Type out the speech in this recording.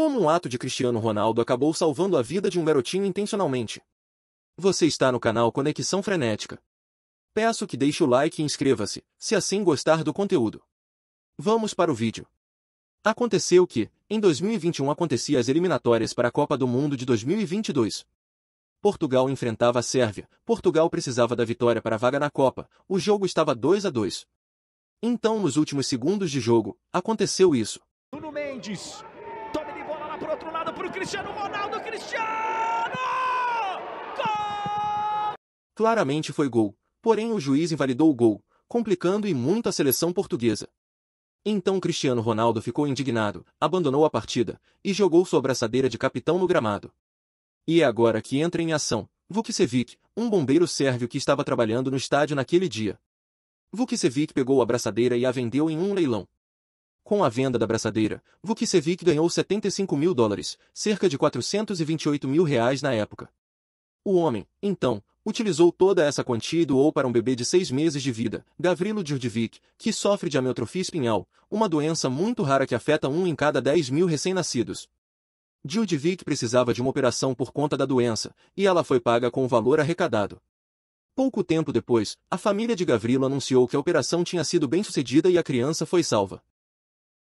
Como um ato de Cristiano Ronaldo acabou salvando a vida de um garotinho intencionalmente. Você está no canal Conexão Frenética. Peço que deixe o like e inscreva-se, se assim gostar do conteúdo. Vamos para o vídeo. Aconteceu que, em 2021 acontecia as eliminatórias para a Copa do Mundo de 2022. Portugal enfrentava a Sérvia, Portugal precisava da vitória para a vaga na Copa, o jogo estava 2 a 2. Então, nos últimos segundos de jogo, aconteceu isso. Mendes outro lado Cristiano Ronaldo. Cristiano! Gol! Claramente foi gol, porém o juiz invalidou o gol, complicando e muito a seleção portuguesa. Então Cristiano Ronaldo ficou indignado, abandonou a partida e jogou sua braçadeira de capitão no gramado. E é agora que entra em ação Vukicevic, um bombeiro sérvio que estava trabalhando no estádio naquele dia. Vukicevic pegou a braçadeira e a vendeu em um leilão. Com a venda da braçadeira, Vukicevic ganhou 75 mil dólares, cerca de 428 mil reais na época. O homem, então, utilizou toda essa quantia e doou para um bebê de seis meses de vida, Gavrilo Djurdjevic, que sofre de amiotrofia espinhal, uma doença muito rara que afeta um em cada 10 mil recém-nascidos. Djurdjevic precisava de uma operação por conta da doença, e ela foi paga com o valor arrecadado. Pouco tempo depois, a família de Gavrilo anunciou que a operação tinha sido bem sucedida e a criança foi salva.